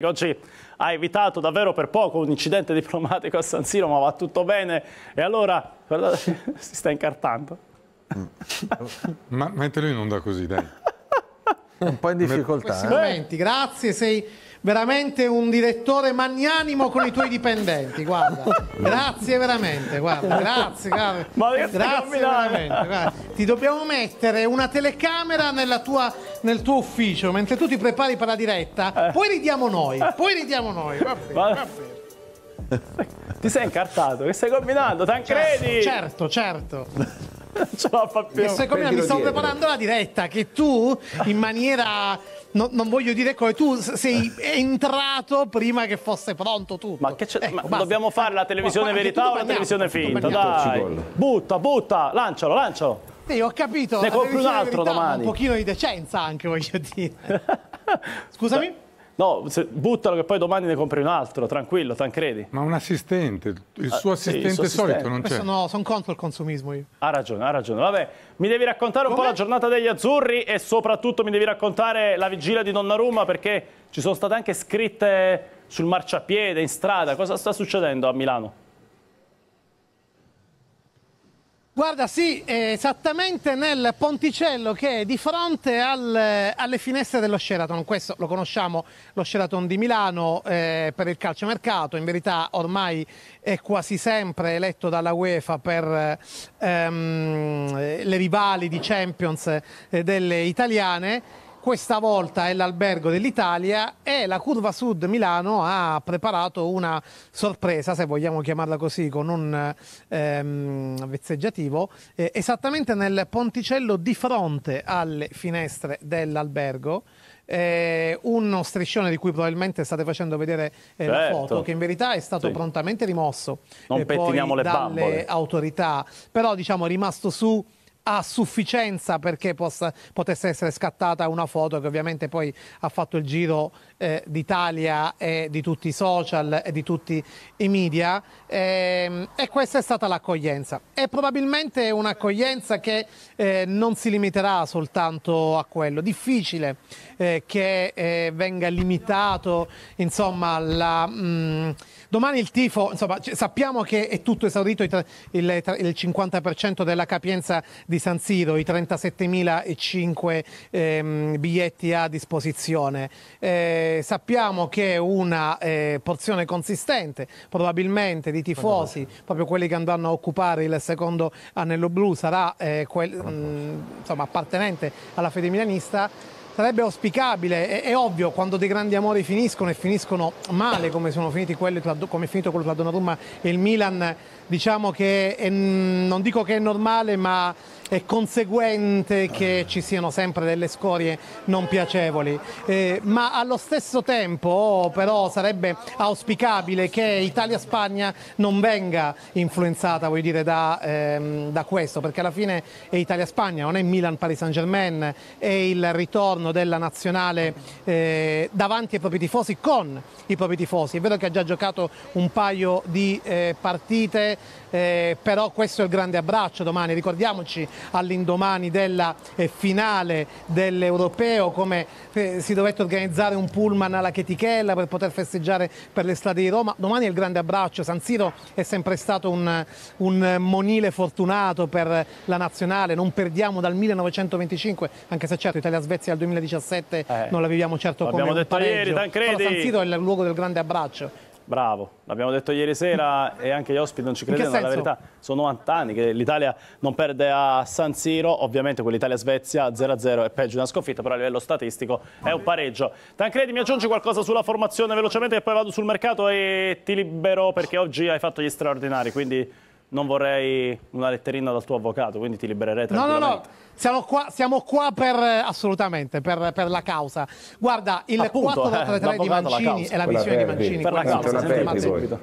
Oggi ha evitato davvero per poco un incidente diplomatico a San Siro, ma va tutto bene. E allora, guardate, si sta incartando. Mm. ma mentre lui non onda così, dai. È Un po' in difficoltà. Eh? grazie, sei veramente un direttore magnanimo con i tuoi dipendenti, guarda. Grazie veramente, guarda, grazie, Ma grazie veramente. Guarda. Ti dobbiamo mettere una telecamera tua, nel tuo ufficio mentre tu ti prepari per la diretta, eh. poi ridiamo noi, poi ridiamo noi. Va bene, va bene. Ti sei incartato? Che stai combinando? Tancredi? Certo, certo, certo. certo non ce la fa più. E siccome mi stavo preparando la diretta, che tu in maniera. No, non voglio dire come tu sei entrato prima che fosse pronto tu. Ma, ecco, ma dobbiamo fare la televisione ma, verità o la televisione finta? Dai, butta, butta, lancialo, lancialo. Sì, ho capito. Ne compri un altro verità, domani. Un pochino di decenza anche, voglio dire. Scusami? No, buttalo che poi domani ne compri un altro, tranquillo, Tancredi. Ma un assistente, il suo assistente, ah, sì, il suo assistente. solito non c'è. No, sono contro il consumismo Ha ragione, ha ragione. Vabbè, mi devi raccontare un Come? po' la giornata degli azzurri e soprattutto mi devi raccontare la vigilia di Donnarumma perché ci sono state anche scritte sul marciapiede, in strada. Cosa sta succedendo a Milano? Guarda, sì, esattamente nel ponticello che è di fronte al, alle finestre dello Sheraton. Questo lo conosciamo, lo Sheraton di Milano eh, per il calciomercato. In verità ormai è quasi sempre eletto dalla UEFA per ehm, le rivali di Champions eh, delle italiane questa volta è l'albergo dell'Italia e la curva sud Milano ha preparato una sorpresa, se vogliamo chiamarla così, con un ehm, vezzeggiativo, eh, esattamente nel ponticello di fronte alle finestre dell'albergo. Eh, uno striscione di cui probabilmente state facendo vedere eh, certo. la foto, che in verità è stato sì. prontamente rimosso non eh, pettiniamo le dalle bambole. autorità, però diciamo è rimasto su a sufficienza perché possa, potesse essere scattata una foto che ovviamente poi ha fatto il giro eh, d'Italia e di tutti i social e di tutti i media ehm, e questa è stata l'accoglienza. È probabilmente un'accoglienza che eh, non si limiterà soltanto a quello, difficile eh, che eh, venga limitato, insomma, la, mh, mm, domani il tifo, insomma, sappiamo che è tutto esaurito il, il, il 50% della capienza di San Siro, i 37.005 ehm, biglietti a disposizione. Eh, eh, sappiamo che una eh, porzione consistente probabilmente di tifosi, proprio quelli che andranno a occupare il secondo anello blu, sarà eh, quel, mh, mm, insomma, appartenente alla fede milanista sarebbe auspicabile, è, è, ovvio, quando dei grandi amori finiscono e finiscono male come sono finiti quelli tra, come è finito quello tra Donnarumma e il Milan, diciamo che è, mm, non dico che è normale ma è conseguente che ci siano sempre delle scorie non piacevoli, eh, ma allo stesso tempo però sarebbe auspicabile che Italia-Spagna non venga influenzata dire, da, ehm, da, questo, perché alla fine è Italia-Spagna, non è Milan-Paris Saint-Germain, è il ritorno della nazionale eh, davanti ai propri tifosi, con i propri tifosi. È vero che ha già giocato un paio di eh, partite, eh, però questo è il grande abbraccio domani, ricordiamoci all'indomani della eh, finale dell'Europeo, come eh, si dovette organizzare un pullman alla Chetichella per poter festeggiare per le strade di Roma. Domani è il grande abbraccio, San Siro è sempre stato un, un monile fortunato per la nazionale, non perdiamo dal 1925, anche se certo Italia-Svezia al 2017 eh, non la viviamo certo come abbiamo detto pareggio, ieri, San Siro è il luogo del grande abbraccio Bravo, l'abbiamo detto ieri sera e anche gli ospiti non ci credono, la verità sono 90 anni che l'Italia non perde a San Siro, ovviamente quell'Italia-Svezia 0-0 è peggio di una sconfitta, però a livello statistico è un pareggio. Tancredi mi aggiungi qualcosa sulla formazione velocemente e poi vado sul mercato e ti libero perché oggi hai fatto gli straordinari, quindi non vorrei una letterina dal tuo avvocato, quindi ti libererei tranquillamente. No, no, no, siamo qua, siamo qua per, assolutamente, per, per, la causa. Guarda, il Appunto, 4 eh, di Mancini e la visione di Mancini. Per la causa, sentite subito.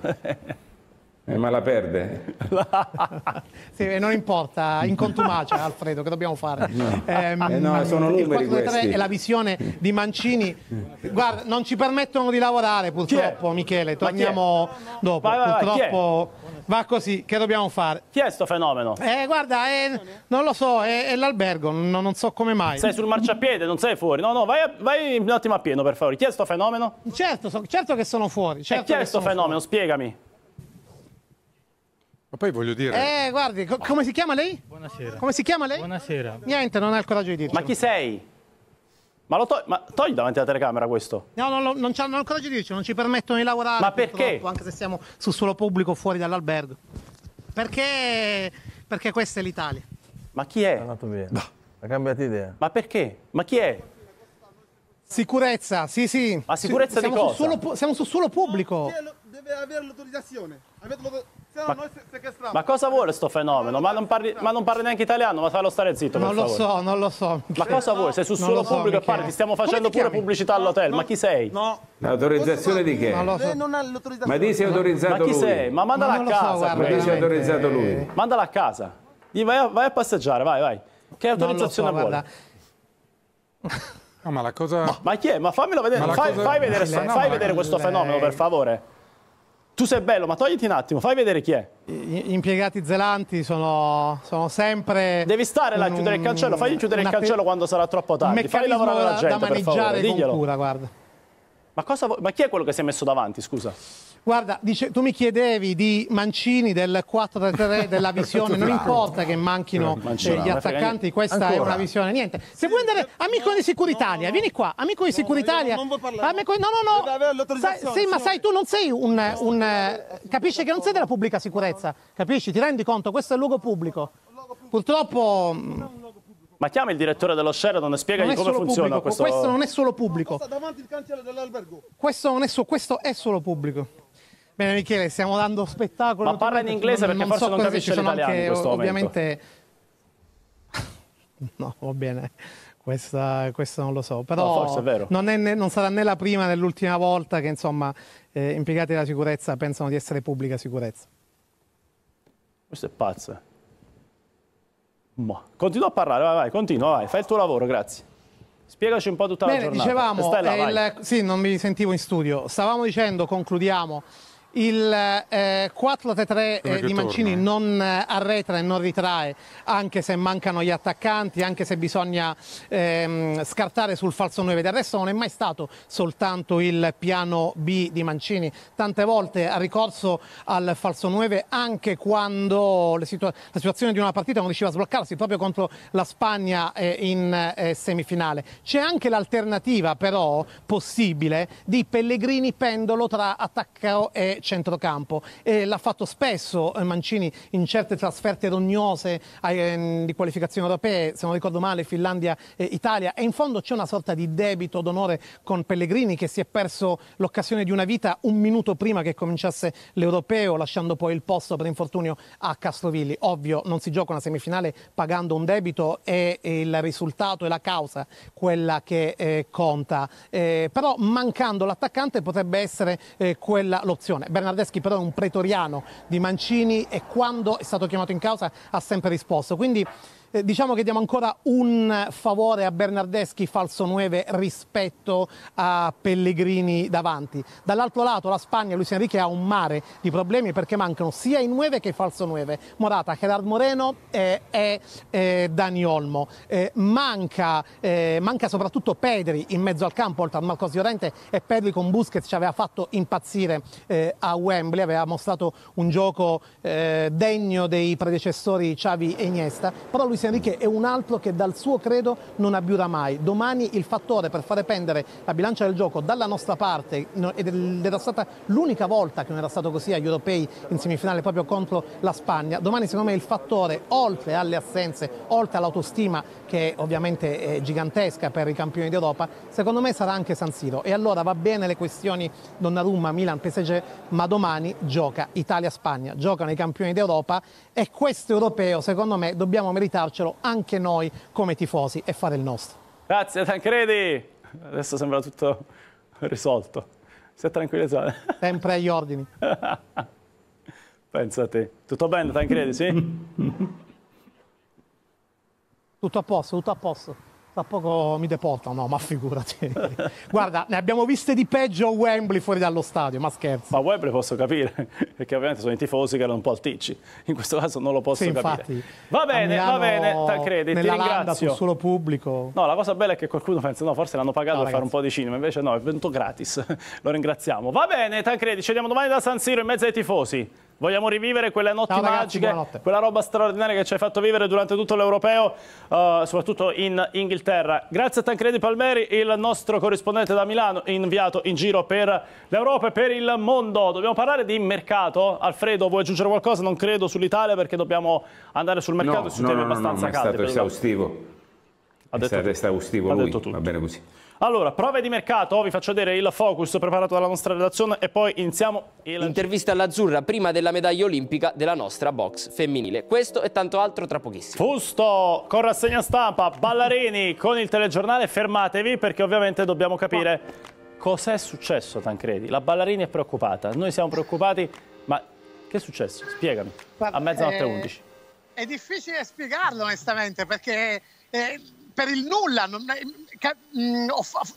Eh, ma la perde. sì, non importa, in contumacia Alfredo, che dobbiamo fare? No. Eh, eh no sono numeri questi. E la visione di Mancini. Guarda, non ci permettono di lavorare purtroppo, Michele, torniamo dopo. Vai, vai, purtroppo va così, che dobbiamo fare? Chi è sto fenomeno? Eh, guarda, è, non lo so, è, è l'albergo, non, non, so come mai. Sei sul marciapiede, non sei fuori. No, no, vai, vai un attimo a pieno, per favore. Chi è sto fenomeno? Certo, so, certo che sono fuori. Eh, certo e chi è sto fenomeno? Fuori. Spiegami. Ma poi voglio dire... Eh, guardi, co come si chiama lei? Buonasera. Come si chiama lei? Buonasera. Niente, non ha il coraggio di dirlo. Ma chi sei? Ma lo to ma togli davanti alla telecamera questo? No, no, no non, hanno il coraggio di dirci, non ci permettono di lavorare. Ma perché? Anche se siamo sul suolo pubblico fuori dall'albergo. Perché? Perché questa è l'Italia. Ma chi è? È andato bene. Ha cambiato idea. Ma perché? Ma chi è? Sicurezza, sì, sì. Ma sicurezza sì, di cosa? Su suolo, siamo sul suolo pubblico. Deve avere l'autorizzazione. Avete l'autorizzazione ma, Ma cosa vuole sto fenomeno? Ma non, parli, ma non parli neanche italiano, ma fallo stare zitto. Non lo so, non lo so. Michele. Ma cosa vuoi? Sei su solo so, pubblico Michele. e parli, ti stiamo facendo ti pure pubblicità all'hotel. No, ma chi sei? No. L'autorizzazione di che? Non lo so. Eh, non l'autorizzazione. Ma dici autorizzato lui. Ma chi sei? Ma mandala ma a casa. So, ma dici autorizzato lui. Mandala a casa. Vai a, vai a passeggiare, vai, vai. Che autorizzazione so, vuole? No, ah, ma la cosa. Ma, ma chi è? Ma fammelo vedere. Fai, cosa... fai, vedere, fai vedere questo fenomeno, per favore. Tu sei bello, ma togliti un attimo, fai vedere chi è. Gli impiegati zelanti sono, sono sempre. Devi stare là a chiudere il cancello, fagli chiudere il cancello quando sarà troppo tardi. Fai lavorare la gente, da maneggiare per favore. Diglielo. Cura, guarda. Ma, cosa, ma chi è quello che si è messo davanti, scusa? Guarda, dice, tu mi chiedevi di Mancini del 4-3-3 della visione, non importa che manchino Mancino, eh, gli attaccanti, questa ancora. è una visione, niente. Se vuoi andare, amico di Securitalia, vieni qua, amico di Securitalia. No, no, no, sai, sì, ma sai, tu non sei un, un... Eh, capisci che non sei della pubblica sicurezza, capisci? Ti rendi conto? Questo è il luogo pubblico. Purtroppo... Mm, ma chiama il direttore dello Sheraton e spiegagli come funziona pubblico. questo. Questo non è solo pubblico. Questo non è, so, questo è solo pubblico. Bene Michele, stiamo dando spettacolo. Ma parla in inglese non, perché non forse so non capisce l'italiano in questo ovviamente... no, va bene. Questa, questo non lo so, però no, è non, è, non, sarà né la prima né l'ultima volta che insomma, eh, impiegati della sicurezza pensano di essere pubblica sicurezza. Questo è pazzo. Ma. Eh. Boh. Continua a parlare, vai, vai, continua, vai, fai il tuo lavoro, grazie. Spiegaci un po' tutta Bene, la giornata. Dicevamo, Stella, eh, il, sì, non mi sentivo in studio. Stavamo dicendo, concludiamo, il eh, 4 3 eh, di Mancini torna. Eh? non eh, arretra e non ritrae, anche se mancano gli attaccanti, anche se bisogna ehm, scartare sul falso 9. Del resto non è mai stato soltanto il piano B di Mancini, tante volte ha ricorso al falso 9 anche quando situa la situazione di una partita non riusciva a sbloccarsi, proprio contro la Spagna eh, in eh, semifinale. C'è anche l'alternativa però possibile di Pellegrini pendolo tra attacco e centrocampo e l'ha fatto spesso eh, Mancini in certe trasferte rognose ehm, di qualificazioni europee, se non ricordo male Finlandia Italia e in fondo c'è una sorta di debito d'onore con Pellegrini che si è perso l'occasione di una vita un minuto prima che cominciasse l'europeo lasciando poi il posto per infortunio a Castrovilli. Ovvio non si gioca una semifinale pagando un debito è il risultato e la causa quella che eh, conta, eh, però mancando l'attaccante potrebbe essere eh, quella l'opzione. Bernardeschi però è un pretoriano di Mancini e quando è stato chiamato in causa ha sempre risposto. Quindi eh, diciamo che diamo ancora un favore a Bernardeschi falso 9 rispetto a Pellegrini davanti. Dall'altro lato la Spagna, Luis Enrique ha un mare di problemi perché mancano sia i 9 che i falso 9. Morata, Gerard Moreno e, eh, e, eh, e Dani Olmo. Eh, manca, eh, manca, soprattutto Pedri in mezzo al campo, oltre a Marcos Llorente e Pedri con Busquets ci aveva fatto impazzire a Wembley, aveva mostrato un gioco degno dei predecessori Xavi e Iniesta, però Luis Massimo Enrique è un altro che dal suo credo non abbiura mai. Domani il fattore per fare pendere la bilancia del gioco dalla nostra parte ed era stata l'unica volta che non era stato così agli europei in semifinale proprio contro la Spagna. Domani secondo me il fattore oltre alle assenze, oltre all'autostima che ovviamente è gigantesca per i campioni d'Europa, secondo me sarà anche San Siro. E allora va bene le questioni Donnarumma, Milan, PSG, ma domani gioca Italia-Spagna, giocano i campioni d'Europa e questo europeo secondo me dobbiamo meritarci farcelo anche noi come tifosi e fare il nostro. Grazie Tancredi! Adesso sembra tutto risolto. Si è tranquillizzato. Sempre agli ordini. Pensa a te. Tutto bene Tancredi, sì? tutto a posto, tutto a posto tra poco mi deportano, ma figurati. Guarda, ne abbiamo viste di peggio a Wembley fuori dallo stadio, ma scherzo. Ma Wembley posso capire, perché ovviamente sono i tifosi che erano un po' alticci. In questo caso non lo posso sì, capire. Infatti, va bene, va bene, Tancredi, ti ringrazio. sul solo pubblico. No, la cosa bella è che qualcuno pensa, no, forse l'hanno pagato no, per fare un po' di cinema, invece no, è venuto gratis. lo ringraziamo. Va bene, Tancredi, ci vediamo domani da San Siro in mezzo ai tifosi. Vogliamo rivivere quelle notti Ciao, magiche, ragazzi, quella roba straordinaria che ci hai fatto vivere durante tutto l'Europeo, uh, soprattutto in Inghilterra. Grazie a Tancredi Palmeri, il nostro corrispondente da Milano, inviato in giro per l'Europa e per il mondo. Dobbiamo parlare di mercato. Alfredo, vuoi aggiungere qualcosa? Non credo sull'Italia perché dobbiamo andare sul mercato no, e su no, temi no, abbastanza no, no, caldi. è stato esaustivo. Ha detto, è stato esaustivo lui, va bene così. Allora, prove di mercato, vi faccio vedere il focus preparato dalla nostra redazione e poi iniziamo il... Intervista all'Azzurra prima della medaglia olimpica della nostra box femminile. Questo e tanto altro tra pochissimo. Fusto con rassegna stampa, Ballarini con il telegiornale, fermatevi perché ovviamente dobbiamo capire ma... cos'è successo Tancredi. La Ballarini è preoccupata, noi siamo preoccupati, ma che è successo? Spiegami, Guarda, a mezzanotte eh... 11. È difficile spiegarlo onestamente perché... Eh, per il nulla, non, Mm,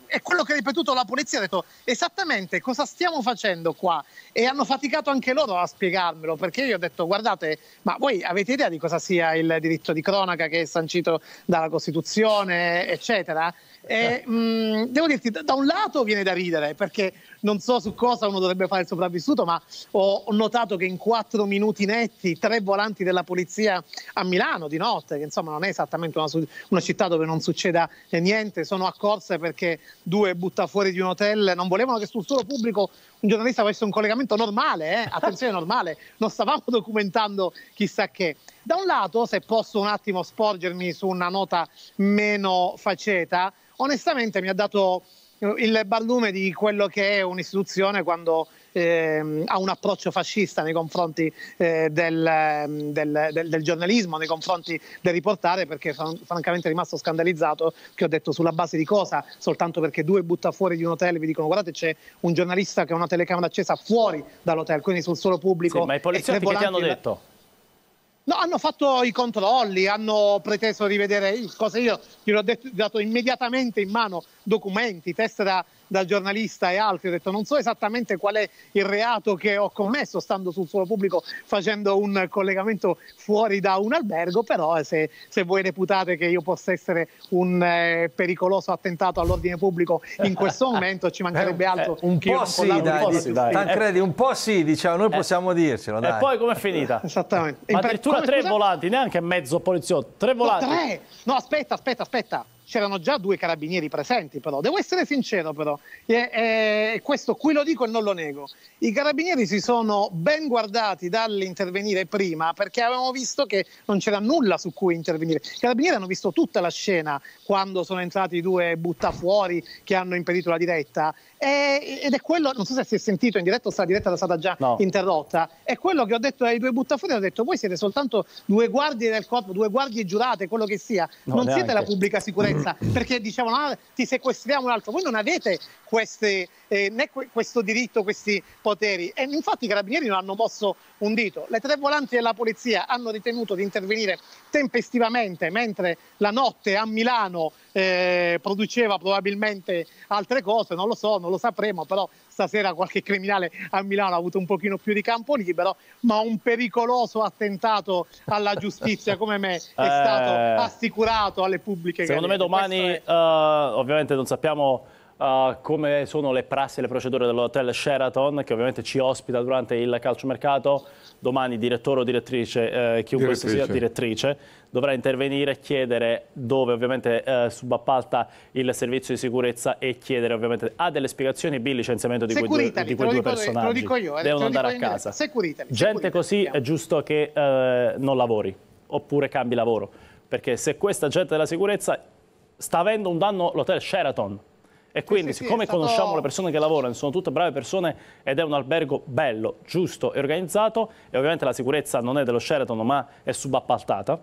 è quello che ha ripetuto la polizia, ha detto esattamente cosa stiamo facendo qua e hanno faticato anche loro a spiegarmelo perché io ho detto guardate, ma voi avete idea di cosa sia il diritto di cronaca che è sancito dalla Costituzione, eccetera? E, mh, mm, devo dirti, da un lato viene da ridere perché non so su cosa uno dovrebbe fare il sopravvissuto, ma ho notato che in quattro minuti netti tre volanti della polizia a Milano di notte, che insomma non è esattamente una, una città dove non succeda niente, sono sono accorse perché due butta fuori di un hotel non volevano che sul suo pubblico un giornalista avesse un collegamento normale, eh? attenzione normale, non stavamo documentando chissà che. Da un lato, se posso un attimo sporgermi su una nota meno faceta, onestamente mi ha dato il barlume di quello che è un'istituzione quando ehm, ha un approccio fascista nei confronti eh, del, ehm, del, del, del, giornalismo, nei confronti del riportare, perché fran- francamente è rimasto scandalizzato che ho detto sulla base di cosa, soltanto perché due butta fuori di un hotel e vi dicono guardate c'è un giornalista che ha una telecamera accesa fuori dall'hotel, quindi sul solo pubblico. Sì, ma i poliziotti che ti hanno detto? No, hanno fatto i controlli, hanno preteso di vedere cose. Io gli ho detto, dato immediatamente in mano documenti, da, dal giornalista e altri, ho detto non so esattamente qual è il reato che ho commesso stando sul suolo pubblico facendo un collegamento fuori da un albergo, però eh, se, se voi reputate che io possa essere un eh, pericoloso attentato all'ordine pubblico in questo momento ci mancherebbe eh, altro. Eh, un po' sì, dai, un po sì, dai. Tancredi, un po' sì, diciamo, noi eh, possiamo dircelo. Eh, dai. E poi com'è finita? Esattamente. Addirittura tre volanti, neanche mezzo poliziotto, tre volanti. No, tre! No, aspetta, aspetta, aspetta c'erano già due carabinieri presenti però, devo essere sincero però, e, e, questo qui lo dico e non lo nego, i carabinieri si sono ben guardati dall'intervenire prima perché avevano visto che non c'era nulla su cui intervenire, i carabinieri hanno visto tutta la scena quando sono entrati i due buttafuori che hanno impedito la diretta eh, ed è quello, non so se si è sentito in diretta o se la diretta è stata già no. interrotta, è quello che ho detto ai due buttafuori, ho detto voi siete soltanto due guardie del corpo, due guardie giurate, quello che sia, no, non neanche. siete la pubblica sicurezza, mm. perché dicevano ah, ti sequestriamo un altro, voi non avete queste eh, né que- questo diritto, questi poteri. E infatti i carabinieri non hanno mosso un dito. Le tre volanti della polizia hanno ritenuto di intervenire tempestivamente mentre la notte a Milano eh, produceva probabilmente altre cose, non lo so, non lo sapremo, però stasera qualche criminale a Milano ha avuto un pochino più di campo libero, ma un pericoloso attentato alla giustizia come me è eh. stato assicurato alle pubbliche. Secondo carriere. me domani è... uh, ovviamente non sappiamo uh, come sono le prassi e le procedure dell'hotel Sheraton che ovviamente ci ospita durante il calciomercato. Domani direttore o direttrice, eh, chiunque direttrice. sia direttrice, dovrà intervenire, e chiedere dove ovviamente eh, subappalta il servizio di sicurezza e chiedere ovviamente ha delle spiegazioni, B il licenziamento di quei due, di quei due personaggi. Te lo dico io, eh, devono andare a casa. Securitali, Gente così diciamo. è giusto che eh, non lavori oppure cambi lavoro perché se questa gente della sicurezza sta avendo un danno l'hotel Sheraton e quindi, sì, sì, siccome stato... conosciamo le persone che lavorano, sono tutte brave persone ed è un albergo bello, giusto e organizzato, e ovviamente la sicurezza non è dello Sheraton ma è subappaltata,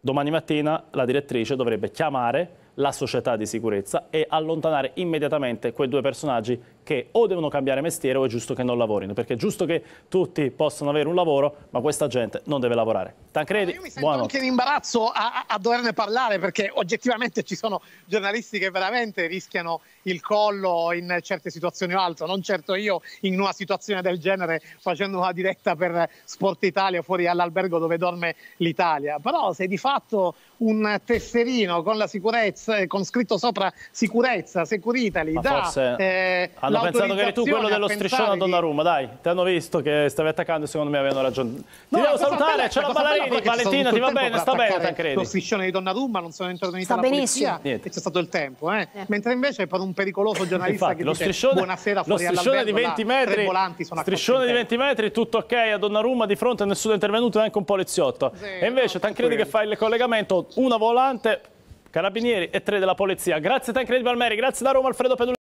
domani mattina la direttrice dovrebbe chiamare la società di sicurezza e allontanare immediatamente quei due personaggi che o devono cambiare mestiere o è giusto che non lavorino, perché è giusto che tutti possano avere un lavoro, ma questa gente non deve lavorare. Tancredi, Io mi sento buonotte. anche in imbarazzo a, a doverne parlare, perché oggettivamente ci sono giornalisti che veramente rischiano il collo in certe situazioni o altro, non certo io in una situazione del genere facendo una diretta per Sport Italia fuori all'albergo dove dorme l'Italia, però se di fatto un tesserino con la sicurezza, con scritto sopra sicurezza, Securitali, da eh, alla hanno pensato che eri tu quello dello striscione a Donnarumma, di... dai, ti hanno visto che stavi attaccando e secondo me avevano ragione. Ti no, devo salutare, c'è la Ballarini, Valentina, ti va bene, sta bene, Tancredi. Lo striscione di Donnarumma non sono entrato in Italia la polizia Niente. e c'è stato il tempo, eh? Eh. Mentre invece per un pericoloso eh, giornalista Infatti, che dice buonasera fuori Lo striscione di 20 metri, striscione di 20 metri, tutto ok a Donnarumma di fronte, nessuno è intervenuto, neanche un poliziotto. E invece Tancredi che fa il collegamento, una volante Carabinieri e tre della Polizia. Grazie Tancredi Palmeri, grazie da Roma Alfredo Pedulini.